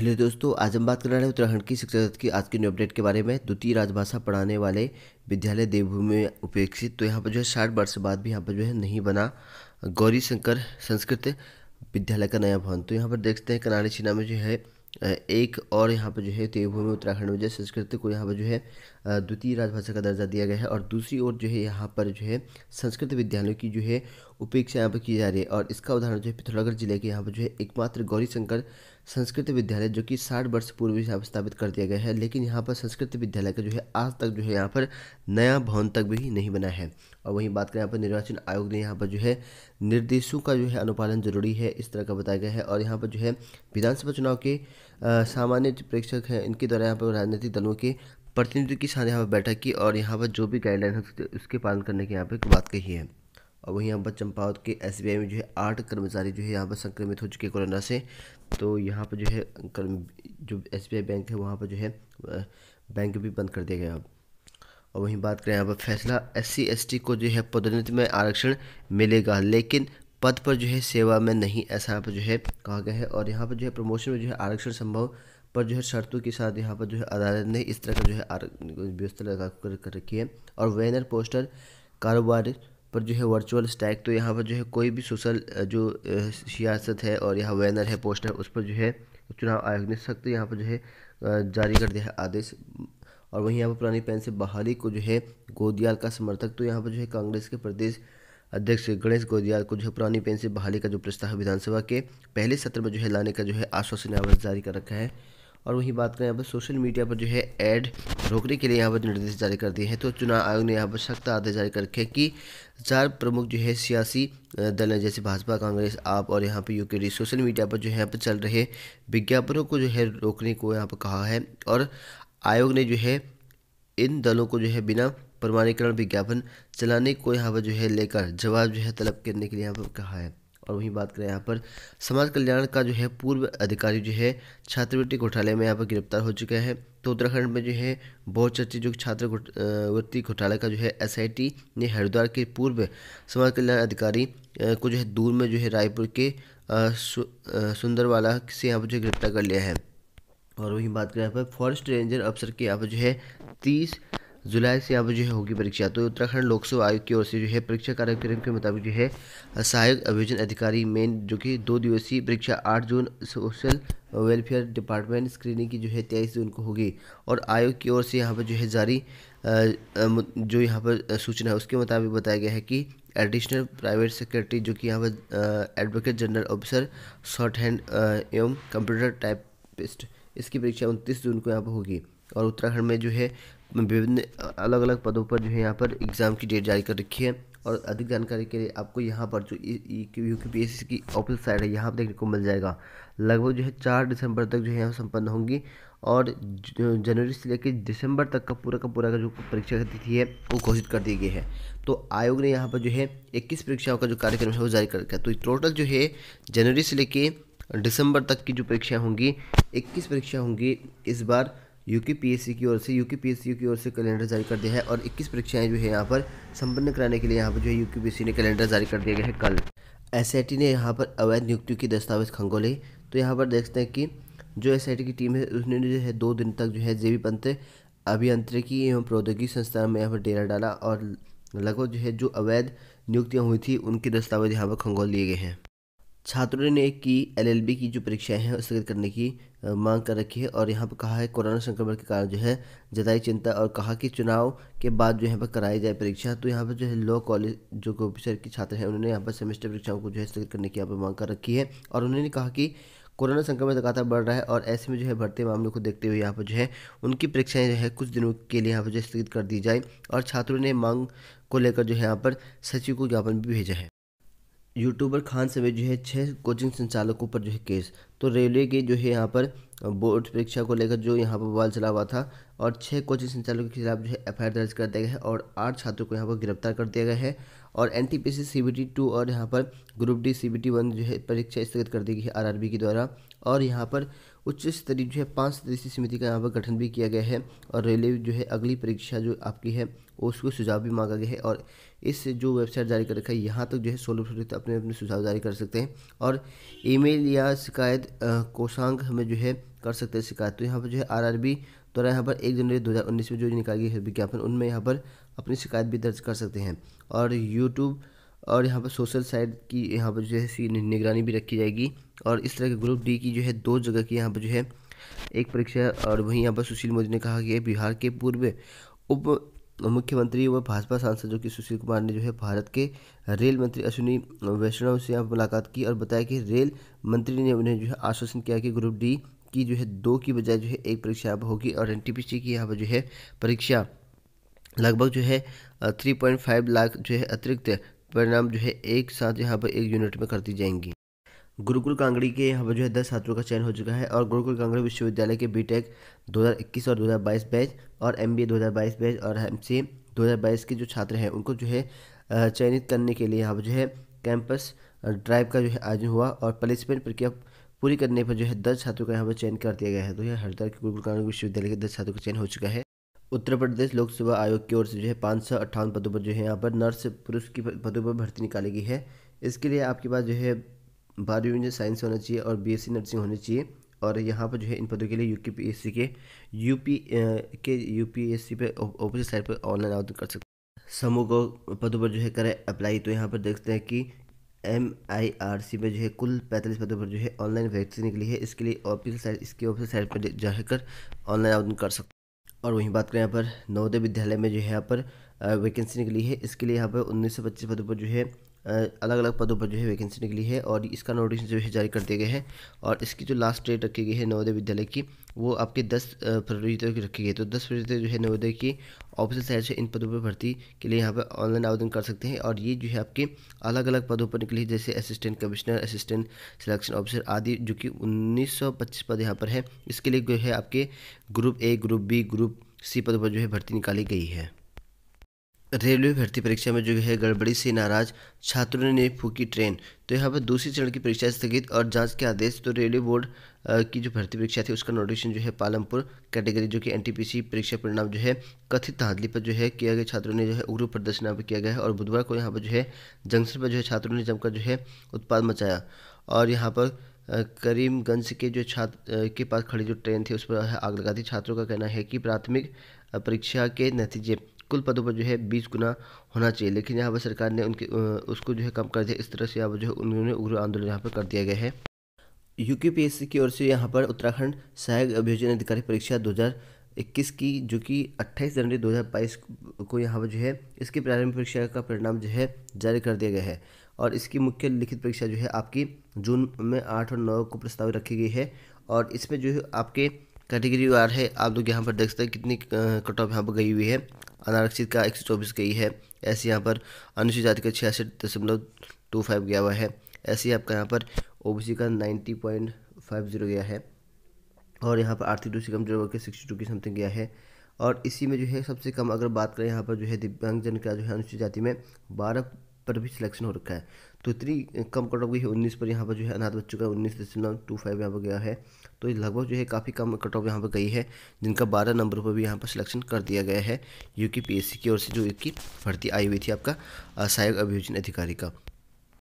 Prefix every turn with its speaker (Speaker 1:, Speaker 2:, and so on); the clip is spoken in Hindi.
Speaker 1: हेलो दोस्तों आज हम बात कर रहे हैं उत्तराखंड की शिक्षा की आज की न्यू अपडेट के बारे में द्वितीय राजभाषा पढ़ाने वाले विद्यालय देवभूमि में उपेक्षित तो यहाँ पर जो है साठ वर्ष बाद भी यहाँ पर जो है नहीं बना गौरी शंकर संस्कृत विद्यालय का नया भवन तो यहाँ पर देखते हैं कनाड़ी छीना में जो है एक और यहाँ पर जो है देवभूमि उत्तराखंड में जो संस्कृत को यहाँ पर जो है द्वितीय राजभाषा का दर्जा दिया गया है और दूसरी ओर जो है यहाँ पर जो है संस्कृत विद्यालयों की जो है उपेक्षा यहाँ पर की जा रही है और इसका उदाहरण जो है पिथौरागढ़ जिले के यहाँ पर जो है एकमात्र गौरी शंकर संस्कृत विद्यालय जो कि साठ वर्ष पूर्व ही स्थापित कर दिया गया है लेकिन यहाँ पर संस्कृत विद्यालय का जो है आज तक जो है यहाँ पर नया भवन तक भी नहीं बना है और वहीं बात करें यहाँ पर निर्वाचन आयोग ने यहाँ पर जो है निर्देशों का जो है अनुपालन जरूरी है इस तरह का बताया गया है और यहाँ पर जो है विधानसभा चुनाव के सामान्य प्रेक्षक हैं इनके द्वारा यहाँ पर राजनीतिक दलों के प्रतिनिधि के साथ यहाँ पर बैठक की और यहाँ पर जो भी गाइडलाइन हो सकती है उसके पालन करने की यहाँ पर बात कही है और वहीं यहाँ पर चंपावत के एस में जो है आठ कर्मचारी जो है यहाँ पर संक्रमित हो चुके हैं कोरोना से तो यहाँ पर जो है जो एस बैंक है वहाँ पर जो है बैंक भी बंद कर दिया गया अब और वहीं बात करें यहाँ पर फैसला एस सी को जो है पदोन्नति में आरक्षण मिलेगा लेकिन पद पर जो है सेवा में नहीं ऐसा यहाँ पर जो है कहा गया है और यहाँ पर जो है प्रमोशन में जो है आरक्षण संभव पर जो है शर्तों के साथ यहाँ पर जो है अदालत ने इस तरह का जो है व्यवस्था लगा कर, रखी है और वैनर पोस्टर कारोबारी पर जो है वर्चुअल स्टैक तो यहाँ पर जो है कोई भी सोशल जो सियासत है और यहाँ बैनर है पोस्टर उस पर जो है चुनाव आयोग ने सख्त यहाँ पर जो है जारी कर दिया है आदेश और वहीं यहाँ पर पुरानी पैन से बहाली को जो है गोदियाल का समर्थक तो यहाँ पर जो है कांग्रेस के प्रदेश अध्यक्ष गणेश गोदियाल को जो है पुरानी पेन से बहाली का जो प्रस्ताव विधानसभा के पहले सत्र में जो है लाने का जो है आश्वासन आवाज जारी कर रखा है और वहीं बात करें यहाँ पर सोशल मीडिया पर जो है ऐड रोकने के लिए यहाँ पर निर्देश जारी कर दिए हैं तो चुनाव आयोग ने यहाँ पर सख्त आदेश जारी कर रखे कि चार प्रमुख जो है सियासी दल हैं जैसे भाजपा कांग्रेस आप और यहाँ पर यूके सोशल मीडिया पर जो है यहाँ पर चल रहे विज्ञापनों को जो है रोकने को यहाँ पर कहा है और आयोग ने जो है इन दलों को जो है बिना प्रमाणीकरण विज्ञापन चलाने को यहाँ पर जो है लेकर जवाब जो है तलब करने के लिए यहाँ पर कहा है और वहीं बात करें यहाँ पर समाज कल्याण का जो है पूर्व अधिकारी जो है छात्रवृत्ति घोटाले में यहाँ पर गिरफ्तार हो चुका है तो उत्तराखंड में जो है बहुत चर्चित जो छात्रवृत्ति घोटाले का जो है एसआईटी ने हरिद्वार के पूर्व समाज कल्याण अधिकारी को जो है दूर में जो है रायपुर के सुंदरवाला से यहाँ पर जो गिरफ्तार कर लिया है और वहीं बात करें यहाँ पर फॉरेस्ट रेंजर अफसर के यहाँ पर जो है तीस जुलाई से अब जो है होगी परीक्षा तो उत्तराखंड लोक सेवा आयोग की ओर से जो है परीक्षा कार्यक्रम के मुताबिक जो है सहायक आयोजन अधिकारी मेन जो कि दो दिवसीय परीक्षा आठ जून सोशल वेलफेयर डिपार्टमेंट स्क्रीनिंग की जो है तेईस जून को होगी और आयोग की ओर से यहाँ पर जो है जारी जो यहाँ पर सूचना है उसके मुताबिक बताया गया है कि एडिशनल प्राइवेट सेक्रेटरी जो कि यहाँ पर advocate general officer shorthand एवं कंप्यूटर टाइपिस्ट इसकी परीक्षा उनतीस जून को यहाँ पर होगी और उत्तराखंड में जो है विभिन्न अलग अलग पदों पर जो है यहाँ पर एग्ज़ाम की डेट जारी कर रखी है और अधिक जानकारी के लिए आपको यहाँ पर जो यू के पी की ऑफिस साइड है यहाँ पर देखने को मिल जाएगा लगभग जो है चार दिसंबर तक जो है यहाँ संपन्न होंगी और जनवरी से लेकर दिसंबर तक का पूरा का पूरा का जो परीक्षा की तिथि है वो घोषित कर दी गई है तो आयोग ने यहाँ पर जो है इक्कीस परीक्षाओं का जो कार्यक्रम है वो जारी कर रखा है तो टोटल जो है जनवरी से लेकर दिसंबर तक की जो परीक्षाएँ होंगी इक्कीस परीक्षा होंगी इस बार एस सी की ओर से एस सी की ओर से कैलेंडर जारी कर दिया है और 21 परीक्षाएं जो है यहाँ पर संपन्न कराने के लिए यहाँ पर जो है एस सी ने कैलेंडर जारी कर दिया गया है कल एस ने यहाँ पर अवैध नियुक्तियों की दस्तावेज खंगोले तो यहाँ पर देखते हैं कि जो एस की टीम है उसने जो है दो दिन तक जो है जेबी पंत अभियंत्रिकी एवं प्रौद्योगिकी संस्थान में यहाँ पर डेरा डाला और लगभग जो है जो अवैध नियुक्तियाँ हुई थी उनके दस्तावेज यहाँ पर खंगोल लिए गए हैं छात्रों ने की एलएलबी की जो परीक्षाएं हैं स्थगित करने की मांग कर रखी है और यहाँ पर कहा है कोरोना संक्रमण के कारण जो है जताई चिंता और कहा कि चुनाव के बाद जो यहाँ पर कराई जाए परीक्षा तो यहाँ पर जो है लॉ कॉलेज जो गोपेश्वर के छात्र हैं उन्होंने यहाँ पर सेमेस्टर परीक्षाओं को जो है स्थगित करने की यहाँ पर मांग कर रखी है और उन्होंने कहा कि कोरोना संक्रमण लगातार बढ़ रहा है और ऐसे में जो है बढ़ते मामलों को देखते हुए यहाँ पर जो है उनकी परीक्षाएं जो है कुछ दिनों के लिए यहाँ पर जो स्थगित कर दी जाए और छात्रों ने मांग को लेकर जो है यहाँ पर सचिव को ज्ञापन भी भेजा है यूट्यूबर खान समेत जो है छः कोचिंग संचालकों पर जो है केस तो रेलवे के जो है यहाँ पर बोर्ड परीक्षा को लेकर जो यहाँ पर बवाल चला हुआ था और छः कोचिंग संचालकों के खिलाफ जो है एफ दर्ज कर दिया गया है और आठ छात्रों को यहाँ पर गिरफ्तार कर दिया गया है और N T P C C B T two और यहाँ पर group D C B T one जो है परीक्षा स्थगित कर दी गई है आर आर बी के द्वारा और यहाँ पर उच्च स्तरीय जो है पाँच सदस्यीय समिति का यहाँ पर गठन भी किया गया है और रेलवे जो है अगली परीक्षा जो आपकी है उसको सुझाव भी मांगा गया है और इस जो वेबसाइट जारी कर रखा है यहाँ तक जो है सोलह फरवरी तक अपने अपने सुझाव जारी कर सकते हैं और ईमेल या शिकायत कोषांग हमें जो है कर सकते हैं शिकायत तो यहाँ पर जो है आर द्वारा यहाँ पर एक जनवरी दो में जो निकाली गई है विज्ञापन उनमें यहाँ पर अपनी शिकायत भी दर्ज कर सकते हैं और यूट्यूब और यहाँ पर सोशल साइड की यहाँ पर जो है सी निगरानी भी रखी जाएगी और इस तरह के ग्रुप डी की जो है दो जगह की यहाँ पर जो है एक परीक्षा और वहीं यहाँ पर सुशील मोदी ने कहा कि बिहार के पूर्व उप मुख्यमंत्री व भाजपा सांसद जो कि सुशील कुमार ने जो है भारत के रेल मंत्री अश्विनी वैष्णव से यहाँ मुलाकात की और बताया कि रेल मंत्री ने उन्हें जो है आश्वासन किया कि ग्रुप डी की जो है दो की बजाय जो है एक परीक्षा यहाँ पर होगी और एन की यहाँ पर जो है परीक्षा लगभग जो है थ्री पॉइंट फाइव लाख जो है अतिरिक्त परिणाम जो है एक साथ यहाँ पर एक यूनिट में कर दी जाएंगी गुरुकुल कांगड़ी के यहाँ पर जो है दस छात्रों का चयन हो चुका है और गुरुकुल कांगड़ी विश्वविद्यालय के बीटेक 2021 और 2022 बैच और एमबीए 2022 बैच और एमसीए 2022 के जो छात्र हैं उनको जो है चयनित करने के लिए यहाँ पर जो है कैंपस ड्राइव का जो है आयोजन हुआ और प्लेसमेंट प्रक्रिया पूरी करने पर जो है दस छात्रों का यहाँ पर चयन कर दिया गया है तो यह हरिद्वार के गुरुकुल कांगड़ी विश्वविद्यालय के दस छात्रों का चयन हो चुका है उत्तर प्रदेश लोक सेवा आयोग की ओर से जो है पाँच सौ अट्ठावन पदों पर जो है यहाँ पर नर्स पुरुष की पदों पर भर्ती निकाली गई है इसके लिए आपके पास जो है बारहवीं में साइंस होना चाहिए और सी नर्सिंग होनी चाहिए और यहाँ पर जो है इन पदों के लिए you K P K U P K U P S C पे ऑफिस साइट पर ऑनलाइन आवेदन कर सकते समूह को पदों पर जो है करें अप्लाई तो यहाँ पर देखते हैं कि एम आई आर सी में जो है कुल पैंतालीस पदों पर जो है ऑनलाइन वैक्सीन निकली है इसके लिए ऑफिस साइड इसके ऑफिस साइट पर जाकर ऑनलाइन आवेदन कर सकते और वहीं बात करें यहाँ पर नवोदय विद्यालय में जो है यहाँ पर वैकेंसी निकली है इसके लिए यहाँ पर उन्नीस सौ पच्चीस पदों पर जो है अलग अलग पदों पर जो है वैकेंसी निकली है और इसका नोटिस जो है जारी कर दिया गया है और इसकी जो लास्ट डेट रखी गई है नवोदय विद्यालय की वो आपके 10 फरवरी तक रखी गई है तो 10 फरवरी तक जो है नवोदय की ऑफिसर साइड से इन पदों पर भर्ती के लिए यहाँ पर ऑनलाइन आवेदन कर सकते हैं और ये जो है आपके अलग अलग पदों पर निकली है जैसे assistant commissioner assistant selection officer आदि जो कि उन्नीस पद यहाँ पर है इसके लिए जो है आपके group A group B group C पदों पर जो है भर्ती निकाली गई है रेलवे भर्ती परीक्षा में जो है गड़बड़ी से नाराज छात्रों ने फूकी ट्रेन तो यहाँ पर दूसरी चरण की परीक्षा स्थगित और जांच के आदेश तो रेलवे बोर्ड की जो भर्ती परीक्षा थी उसका नोटिफिकेशन जो है पालमपुर कैटेगरी जो कि एनटीपीसी परीक्षा परिणाम जो है कथित धांधली पर जो है किया गया छात्रों ने जो है उग्र प्रदर्शन यहाँ पर किया गया है और बुधवार को यहाँ पर जो है जंक्शन पर जो है छात्रों ने जमकर जो है उत्पाद मचाया और यहाँ पर करीमगंज के जो छात्र के पास खड़ी जो ट्रेन थी उस पर आग लगा दी छात्रों का कहना है कि प्राथमिक परीक्षा के नतीजे कुल पदों पर जो है बीस गुना होना चाहिए लेकिन यहाँ पर सरकार ने उनके उसको जो है कम कर दिया इस तरह से यहाँ पर जो है उन्होंने उग्र आंदोलन यहाँ पर कर दिया गया है यू की ओर से यहाँ पर उत्तराखंड सहायक अभियोजन अधिकारी परीक्षा दो इक्कीस की जो कि 28 जनवरी 2022 को यहाँ पर जो है इसकी प्रारंभिक परीक्षा का परिणाम जो है जारी कर दिया गया है और इसकी मुख्य लिखित परीक्षा जो है आपकी जून में आठ और नौ को प्रस्तावित रखी गई है और इसमें जो है आपके कैटेगरी वार है आप लोग यहाँ पर देख सकते हैं कितनी कट ऑफ यहाँ पर गई हुई है अनारक्षित का एक सौ चौबीस गई है ऐसे यहाँ पर अनुसूचित जाति का छियासठ दशमलव टू फाइव गया हुआ है ऐसे ही आपका यहाँ पर ओ का नाइन्टी पॉइंट फाइव जीरो गया है और यहाँ पर आर्थिक रूप से कमजोर वर्ग के सिक्सटी टू की समथिंग गया है और इसी में जो है सबसे कम अगर बात करें यहाँ पर जो है दिव्यांगजन का जो है अनुसूचित जाति में बारह पर भी सिलेक्शन हो रखा है तो इतनी कम कट ऑफ गई है उन्नीस पर यहाँ पर जो है अनाथ बच्चों का उन्नीस दशमलव टू फाइव यहाँ पर गया है तो लगभग जो है काफ़ी कम कट ऑफ यहाँ पर गई है जिनका बारह नंबर पर भी यहाँ पर सिलेक्शन कर दिया गया है यू की पी की ओर से जो इसकी भर्ती आई हुई थी आपका सहायक अभियोजन अधिकारी का